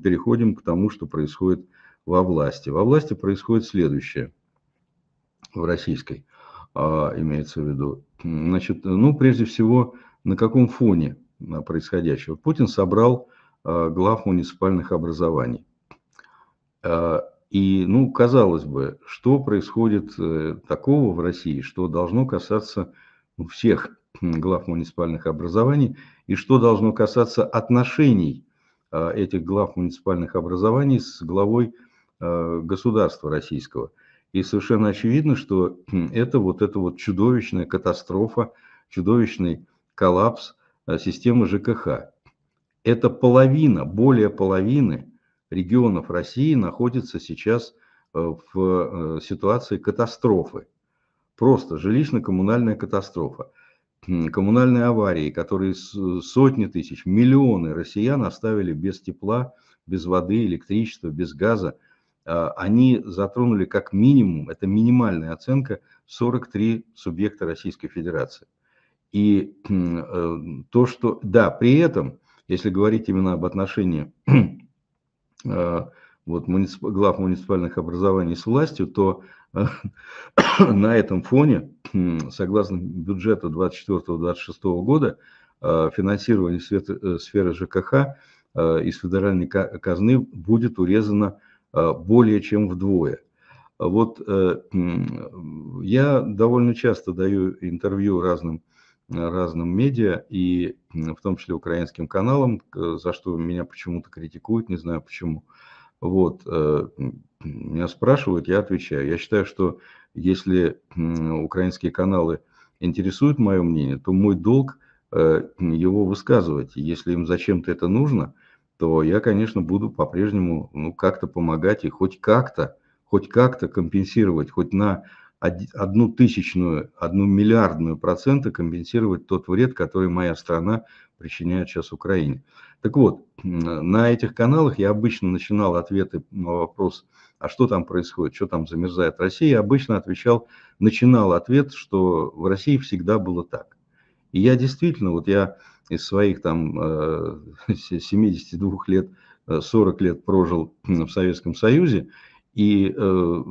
переходим к тому, что происходит во власти. Во власти происходит следующее в российской, а, имеется в виду. Значит, ну, прежде всего, на каком фоне а, происходящего? Путин собрал а, глав муниципальных образований. И, ну, казалось бы, что происходит э, такого в России, что должно касаться ну, всех глав муниципальных образований, и что должно касаться отношений а, этих глав муниципальных образований с главой а, государства российского. И совершенно очевидно, что это вот эта вот чудовищная катастрофа, чудовищный коллапс а, системы ЖКХ. Это половина, более половины регионов России находится сейчас в ситуации катастрофы. Просто жилищно-коммунальная катастрофа коммунальные аварии, которые сотни тысяч, миллионы россиян оставили без тепла, без воды, электричества, без газа, а, они затронули как минимум, это минимальная оценка, 43 субъекта Российской Федерации. И э, то, что, да, при этом, если говорить именно об отношении э, вот, муници... глав муниципальных образований с властью, то э, на этом фоне, согласно бюджету 2024-2026 года, э, финансирование э, сферы ЖКХ из федеральной казны будет урезано более чем вдвое. Вот я довольно часто даю интервью разным, разным медиа, и в том числе украинским каналам, за что меня почему-то критикуют, не знаю почему. Вот, э, меня спрашивают, я отвечаю. Я считаю, что если украинские каналы интересуют мое мнение, то мой долг э, его высказывать. Если им зачем-то это нужно, то я, конечно, буду по-прежнему ну, как-то помогать и хоть как-то, хоть как-то компенсировать, хоть на одну тысячную, одну миллиардную процента компенсировать тот вред, который моя страна причиняет сейчас Украине. Так вот, на этих каналах я обычно начинал ответы на вопрос, а что там происходит, что там замерзает Россия, я обычно отвечал, начинал ответ, что в России всегда было так. И я действительно, вот я из своих там 72 э, лет, 40 э, лет прожил в Советском Союзе, и э,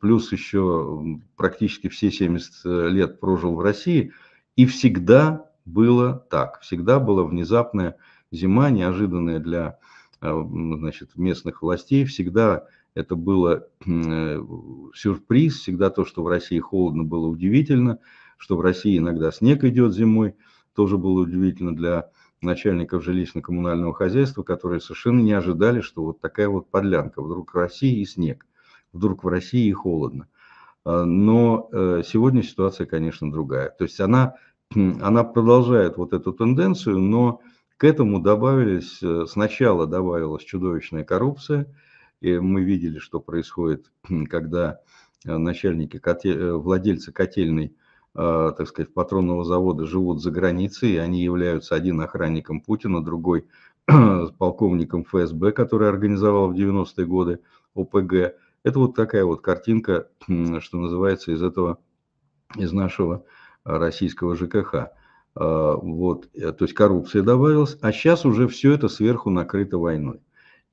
плюс еще практически все 70 э, лет прожил в России, и всегда было так, всегда была внезапная зима, неожиданная для э, значит, местных властей, всегда это было сюрприз, всегда то, что в России холодно, было удивительно, что в России иногда снег идет зимой, тоже было удивительно для начальников жилищно-коммунального хозяйства, которые совершенно не ожидали, что вот такая вот подлянка. Вдруг в России и снег, вдруг в России и холодно. А, но э, сегодня ситуация, конечно, другая. То есть она, хм, она продолжает вот эту тенденцию, но к этому добавились, э, сначала добавилась чудовищная коррупция. И мы видели, что происходит, хм, когда э, начальники, владельцы котельной Э, так сказать, патронного завода живут за границей, они являются один охранником Путина, другой полковником ФСБ, который организовал в 90-е годы ОПГ. Это вот такая вот картинка, что называется, из этого, из нашего российского ЖКХ. Э, вот, э, то есть коррупция добавилась, а сейчас уже все это сверху накрыто войной.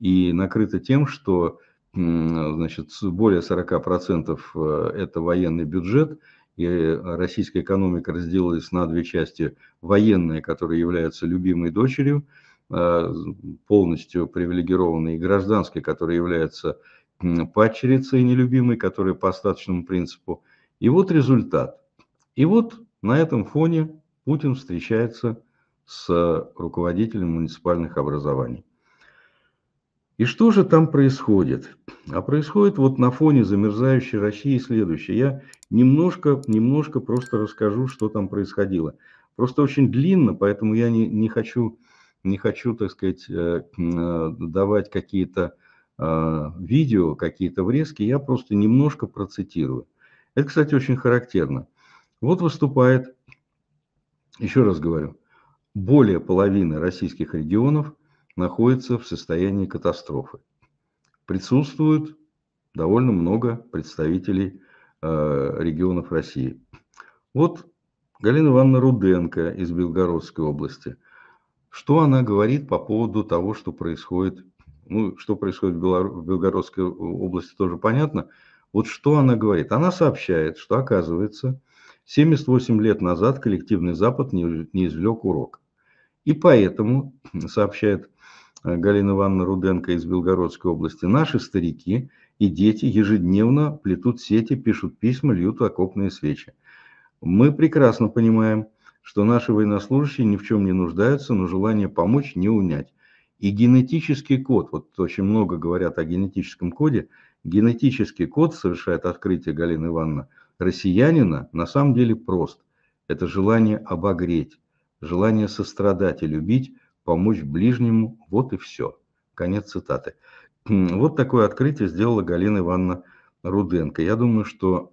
И накрыто тем, что значит, более 40% это военный бюджет – и э, российская экономика разделилась на две части. военная, которая является любимой дочерью, а, полностью привилегированной, и гражданская, которая является падчерицей нелюбимой, которая по остаточному принципу. И вот результат. И вот на этом фоне Путин встречается с э, руководителем муниципальных образований. И что же там происходит? А происходит вот на фоне замерзающей России следующее. Я немножко, немножко просто расскажу, что там происходило. Просто очень длинно, поэтому я не, не хочу, не хочу, так сказать, э, э, давать какие-то э, видео, какие-то врезки. Я просто немножко процитирую. Это, кстати, очень характерно. Вот выступает, еще раз говорю, более половины российских регионов – находится в состоянии катастрофы. Присутствует довольно много представителей э, регионов России. Вот Галина Ивановна Руденко из Белгородской области. Что она говорит по поводу того, что происходит, ну, что происходит в, Белгородской области, тоже понятно. Вот что она говорит? Она сообщает, что, оказывается, 78 лет назад коллективный Запад не, не извлек урок. И поэтому, сообщает Э, Галина Ивановна Руденко из Белгородской области. Наши старики и дети ежедневно плетут сети, пишут письма, льют окопные свечи. Мы прекрасно понимаем, что наши военнослужащие ни в чем не нуждаются, но желание помочь не унять. И генетический код, вот очень много говорят о генетическом коде, генетический код, совершает открытие Галина Ивановна, россиянина на самом деле прост. Это желание обогреть, желание сострадать и любить, помочь ближнему, вот и все. Конец цитаты. Вот такое открытие сделала Галина Ивановна Руденко. Я думаю, что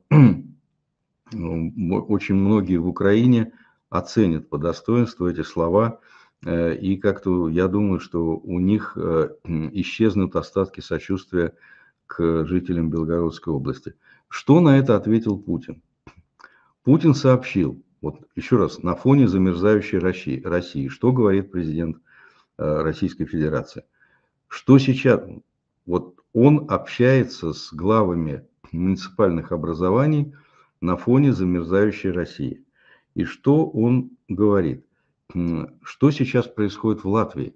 ну, очень многие в Украине оценят по достоинству эти слова, э, и как-то я думаю, что у них э, исчезнут остатки сочувствия к жителям Белгородской области. Что на это ответил Путин? Путин сообщил, вот еще раз, на фоне замерзающей России, России что говорит президент Э, Российской Федерации. Что сейчас? Вот он общается с главами муниципальных образований на фоне замерзающей России. И что он говорит? Что сейчас происходит в Латвии?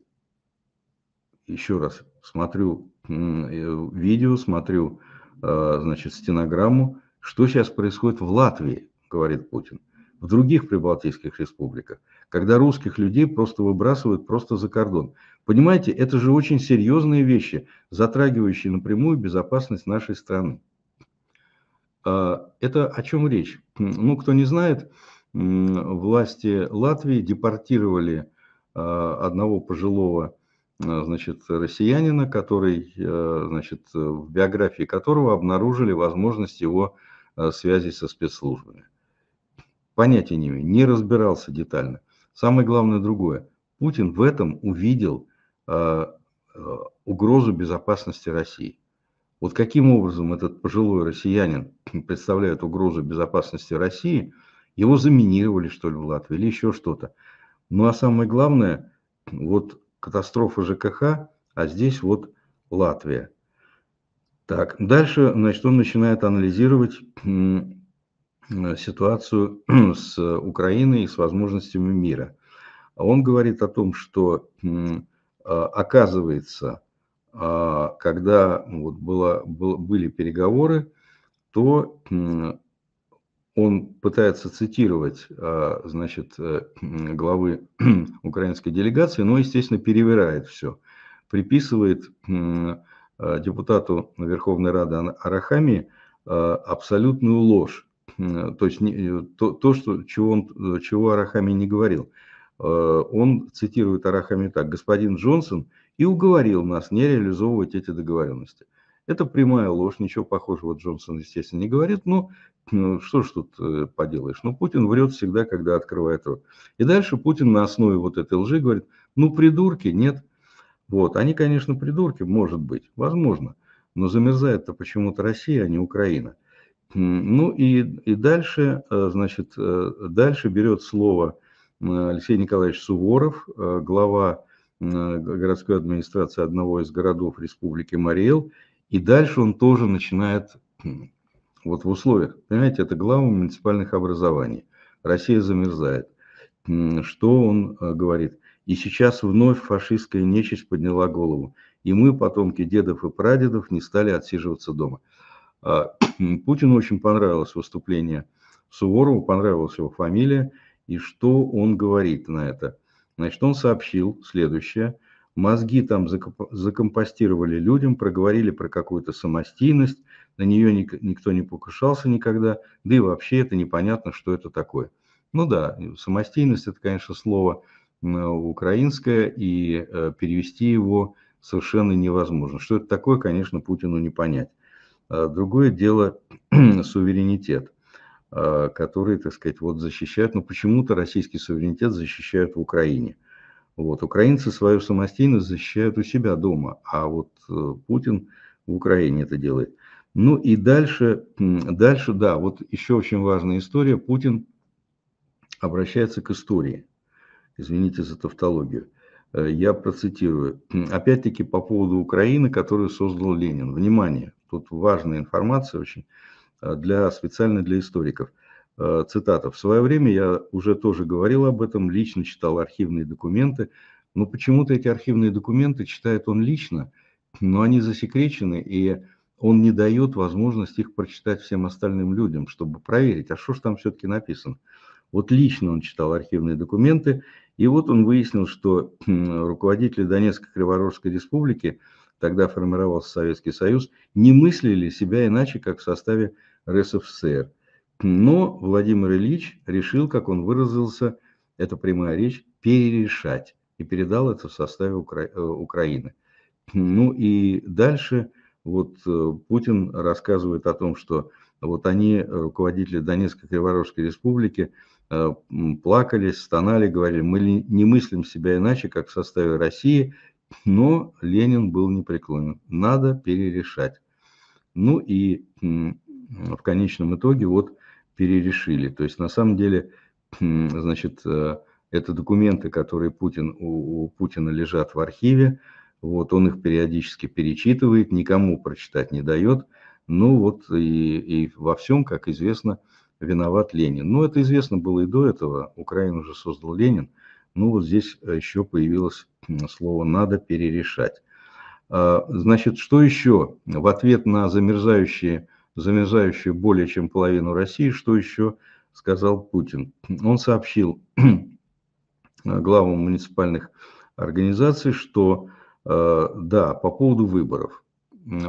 Еще раз смотрю э, видео, смотрю э, значит, стенограмму. Что сейчас происходит в Латвии, говорит Путин, в других прибалтийских республиках – когда русских людей просто выбрасывают просто за кордон. Понимаете, это же очень серьезные вещи, затрагивающие напрямую безопасность нашей страны. А, это о чем речь? Ну, кто не знает, власти Латвии депортировали а, одного пожилого а, значит, россиянина, который, значит, в биографии которого обнаружили возможность его связи со спецслужбами. Понятия не имею, не разбирался детально. Самое главное другое. Путин в этом увидел э, э, угрозу безопасности России. Вот каким образом этот пожилой россиянин представляет угрозу безопасности России, его заминировали, что ли, в Латвии или еще что-то. Ну а самое главное, вот катастрофа ЖКХ, а здесь вот Латвия. Так, дальше, значит, он начинает анализировать Э, ситуацию с Украиной и с возможностями мира. Он говорит о том, что э, оказывается, э, когда вот было, были переговоры, то он пытается цитировать значит, главы украинской делегации, но, естественно, перевирает все. Приписывает депутату Верховной Рады Арахами абсолютную ложь то есть э, то, то что, чего, он, э, чего Арахами не говорил. Э, он цитирует Арахами так, господин Джонсон и уговорил нас не реализовывать эти договоренности. Это прямая ложь, ничего похожего Джонсон, естественно, не говорит, но ну, ну, что ж тут поделаешь. Но ну, Путин врет всегда, когда открывает рот. И дальше Путин на основе вот этой лжи говорит, ну придурки, нет. Вот, они, конечно, придурки, может быть, возможно, но замерзает-то почему-то Россия, а не Украина. Ну и, и дальше, э, значит, э, дальше берет слово э, Алексей Николаевич Суворов, глава городской администрации одного из городов Республики Мариэл, и дальше он тоже начинает вот в условиях, понимаете, это глава муниципальных образований. Россия замерзает. Что он говорит? И сейчас вновь фашистская нечисть подняла голову. И мы, потомки дедов и прадедов, не стали отсиживаться дома. А, Путину очень понравилось выступление Суворова, понравилась его фамилия, и что он говорит на это. Значит, он сообщил следующее. Мозги там закомпостировали людям, проговорили про какую-то самостийность, на нее никто не покушался никогда, да и вообще это непонятно, что это такое. Ну да, самостийность – это, конечно, слово украинское, и э, перевести его совершенно невозможно. Что это такое, конечно, Путину не понять. А другое дело суверенитет, а, который, так сказать, вот защищают, но ну, почему-то российский суверенитет защищают в Украине. Вот, украинцы свою самостоятельность защищают у себя дома, а вот э, Путин в Украине это делает. Ну и дальше, дальше, да, вот еще очень важная история. Путин обращается к истории. Извините за тавтологию. Э, я процитирую. Опять-таки по поводу Украины, которую создал Ленин. Внимание, тут важная информация очень, э, для, специально для историков. Э, цитата. «В свое время я уже тоже говорил об этом, лично читал архивные документы, но почему-то эти архивные документы читает он лично, но они засекречены, и он не дает возможность их прочитать всем остальным людям, чтобы проверить, а что же там все-таки написано. Вот лично он читал архивные документы, и вот он выяснил, что руководители Донецкой Криворожской республики тогда формировался Советский Союз, не мыслили себя иначе, как в составе РСФСР. Но Владимир Ильич решил, как он выразился, это прямая речь, перерешать. И передал это в составе Укра... Э, Украины. Ну и дальше вот э, Путин рассказывает о том, что вот они, э, руководители Донецкой Криворожской республики, плакали, стонали, говорили, мы не мыслим себя иначе, как в составе России, но Ленин был непреклонен. Надо перерешать. Ну и в конечном итоге вот перерешили. То есть на самом деле, значит, э, это документы, которые Путин, у, у Путина лежат в архиве. Вот он их периодически перечитывает, никому прочитать не дает. Ну вот и, и во всем, как известно, виноват Ленин. Но ну, это известно было и до этого. Украину уже создал Ленин. Ну вот здесь еще появилась слово «надо» перерешать. А, значит, что еще в ответ на замерзающие, замерзающую более чем половину России, что еще сказал Путин? Он сообщил главам муниципальных организаций, что а, да, по поводу выборов.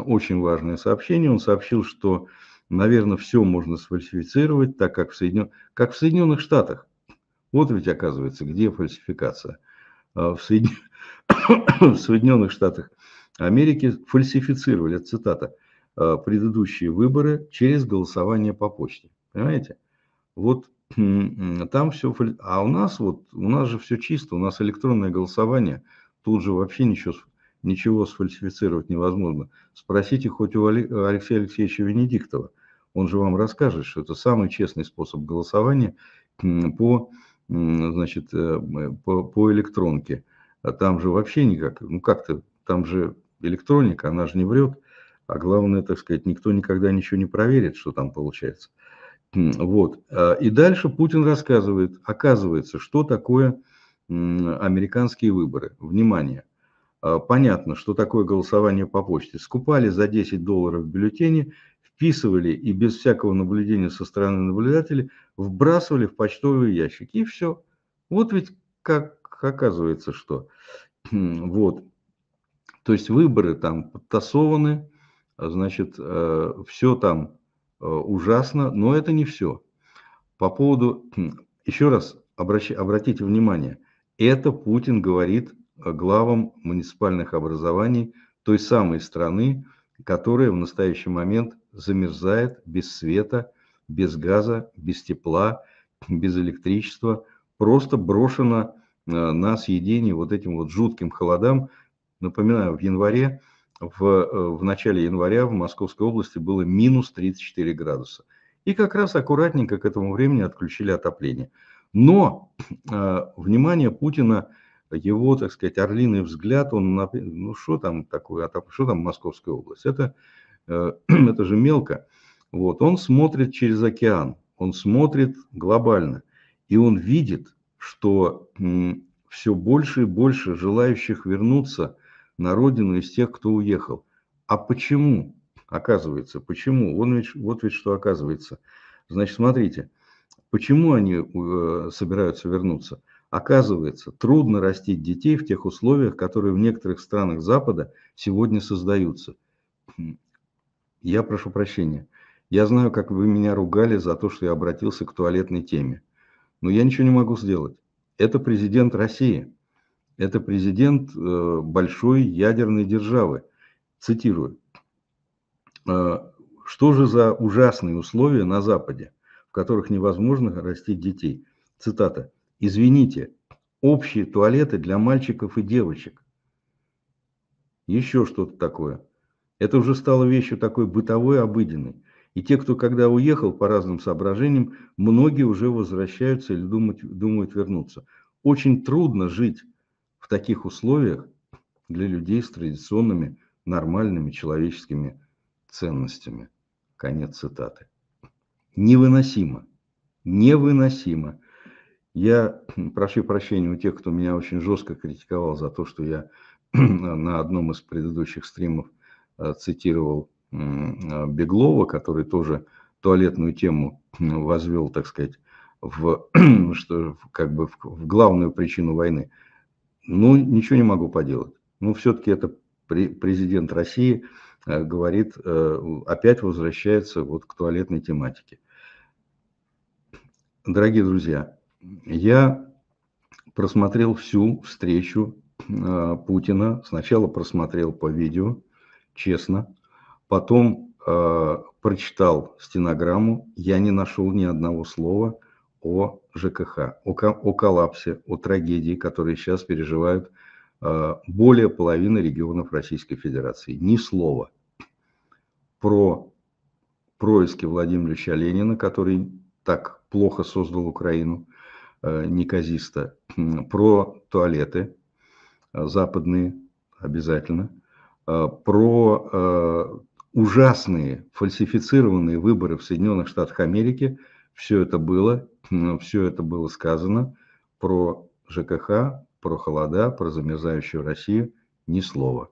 Очень важное сообщение. Он сообщил, что, наверное, все можно сфальсифицировать, так как в, Соединен... как в Соединенных Штатах. Вот ведь оказывается, где фальсификация – а, в, Соедин... в Соединенных Штатах Америки фальсифицировали, цитата, «А, предыдущие выборы через голосование по почте. Понимаете? Вот там все... А у нас вот, у нас же все чисто, у нас электронное голосование, тут же вообще ничего, ничего сфальсифицировать невозможно. Спросите хоть у Алексея Алексеевича Венедиктова, он же вам расскажет, что это самый честный способ голосования по значит, э, по, по электронке. А там же вообще никак, ну как-то, там же электроника, она же не врет. А главное, так сказать, никто никогда ничего не проверит, что там получается. Вот. А, и дальше Путин рассказывает, оказывается, что такое американские выборы. Внимание. А, понятно, что такое голосование по почте. Скупали за 10 долларов бюллетени – вписывали и без всякого наблюдения со стороны наблюдателей вбрасывали в почтовые ящики. И все. Вот ведь как оказывается, что. Вот. То есть выборы там подтасованы, а значит, э, все там э, ужасно, но это не все. По поводу, еще раз обращ, обратите внимание, это Путин говорит э, главам муниципальных образований той самой страны, которая в настоящий момент замерзает без света, без газа, без тепла, без электричества, просто брошена э, на съедение вот этим вот жутким холодам. Напоминаю, в январе, в, э, в начале января в Московской области было минус 34 градуса. И как раз аккуратненько к этому времени отключили отопление. Но э, внимание Путина, его, так сказать, орлиный взгляд, он, ну что там такое, что там Московская область? Это Э, это же мелко. Вот, он смотрит через океан, он смотрит глобально, и он видит, что все больше и больше желающих вернуться на родину из тех, кто уехал. А почему? Оказывается, почему? Вон ведь, вот ведь что оказывается. Значит, смотрите, почему они э, собираются вернуться? Оказывается, трудно растить детей в тех условиях, которые в некоторых странах Запада сегодня создаются. Хм, я прошу прощения. Я знаю, как вы меня ругали за то, что я обратился к туалетной теме. Но я ничего не могу сделать. Это президент России. Это президент э, большой ядерной державы. Цитирую. «Э, что же за ужасные условия на Западе, в которых невозможно растить детей? Цитата. Извините, общие туалеты для мальчиков и девочек. Еще что-то такое. Это уже стало вещью такой бытовой, обыденной. И те, кто когда уехал по разным соображениям, многие уже возвращаются или думают, думают вернуться. Очень трудно жить в таких условиях для людей с традиционными, нормальными человеческими ценностями. Конец цитаты. Невыносимо. Невыносимо. Я прошу прощения у тех, кто меня очень жестко критиковал за то, что я на одном из предыдущих стримов – Э, цитировал э, Беглова, который тоже туалетную тему возвел, так сказать, в, что, как бы в, в главную причину войны. Ну, ничего не могу поделать. Ну, все-таки это президент России э, говорит, опять возвращается вот к туалетной тематике. Дорогие друзья, я просмотрел всю встречу Путина. Сначала просмотрел по видео, честно. Потом э, прочитал стенограмму, я не нашел ни одного слова о ЖКХ, о, о коллапсе, о трагедии, которые сейчас переживают э, более половины регионов Российской Федерации. Ни слова про происки Владимира Ильича Ленина, который так плохо создал Украину, э, неказисто, про туалеты э, западные обязательно – Э, про э, ужасные фальсифицированные выборы в Соединенных Штатах Америки. Все это было, все это было сказано про ЖКХ, про холода, про замерзающую Россию, ни слова.